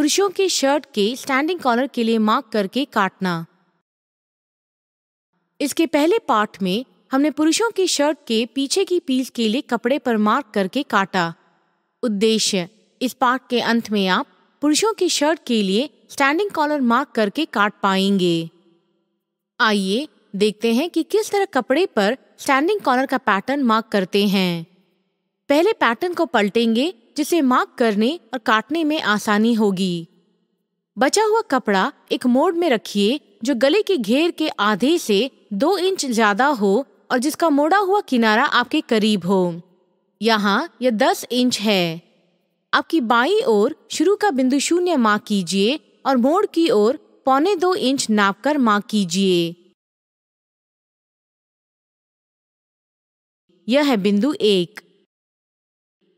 पुरुषों की शर्ट के स्टैंडिंग कॉलर के लिए मार्क करके काटना इसके पहले पार्ट में हमने पुरुषों की शर्ट के पीछे की पील के लिए कपड़े पर मार्क करके काटा उद्देश्य इस पार्ट के अंत में आप पुरुषों की शर्ट के लिए स्टैंडिंग कॉलर मार्क करके काट पाएंगे आइए देखते हैं कि किस तरह कपड़े पर स्टैंडिंग कॉलर का पैटर्न मार्क करते हैं पहले पैटर्न को पलटेंगे जिसे मार्क करने और काटने में आसानी होगी बचा हुआ कपड़ा एक मोड़ में रखिए जो गले के घेर के आधे से दो इंच ज्यादा हो और जिसका मोड़ा हुआ किनारा आपके करीब हो यहाँ यह दस इंच है आपकी बाई ओर शुरू का बिंदु शून्य मार्क कीजिए और मोड़ की ओर पौने दो इंच नाप कर मार्क कीजिए यह है बिंदु एक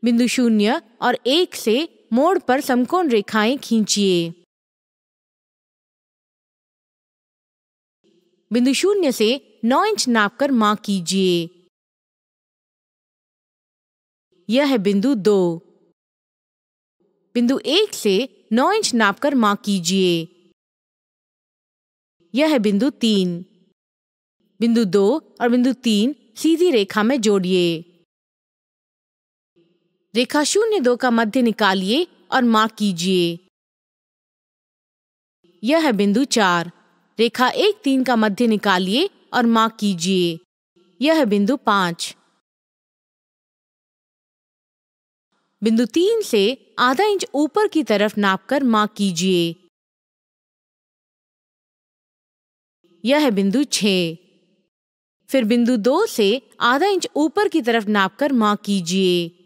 बिंदु शून्य और एक से मोड़ पर समकोण रेखाएं खींचिए बिंदु शून्य से नौ इंच नापकर मार्क कीजिए यह है बिंदु दो बिंदु एक से नौ इंच नापकर मार्क कीजिए यह है बिंदु तीन बिंदु दो और बिंदु तीन सीधी रेखा में जोड़िए रेखा शून्य दो का मध्य निकालिए और मार्क कीजिए यह है बिंदु चार रेखा एक तीन का मध्य निकालिए और मार्क कीजिए यह है बिंदु पांच बिंदु तीन से आधा इंच ऊपर की तरफ नापकर मार्क कीजिए यह है बिंदु छ फिर बिंदु दो से आधा इंच ऊपर की तरफ नापकर मार्क कीजिए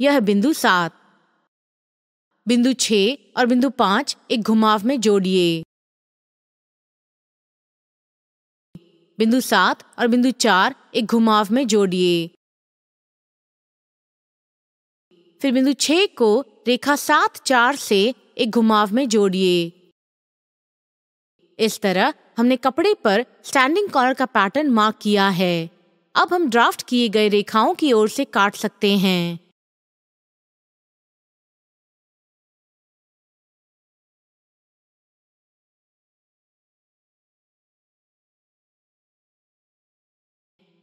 यह बिंदु सात बिंदु छ और बिंदु पांच एक घुमाव में जोड़िए बिंदु सात और बिंदु चार एक घुमाव में जोड़िए फिर बिंदु छ को रेखा सात चार से एक घुमाव में जोड़िए इस तरह हमने कपड़े पर स्टैंडिंग कॉलर का पैटर्न मार्क किया है अब हम ड्राफ्ट किए गए रेखाओं की ओर से काट सकते हैं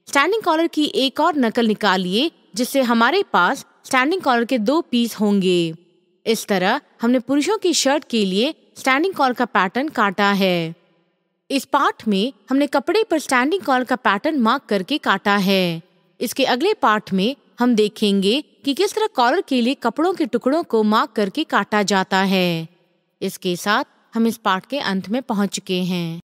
स्टैंडिंग कॉलर की एक और नकल निकालिए जिससे हमारे पास स्टैंडिंग कॉलर के दो पीस होंगे इस तरह हमने पुरुषों की शर्ट के लिए स्टैंडिंग कॉलर का पैटर्न काटा है इस पार्ट में हमने कपड़े पर स्टैंडिंग कॉलर का पैटर्न मार्क करके काटा है इसके अगले पार्ट में हम देखेंगे कि किस तरह कॉलर के लिए कपड़ों के टुकड़ों को मार्क करके काटा जाता है इसके साथ हम इस पार्ट के अंत में पहुंच चुके हैं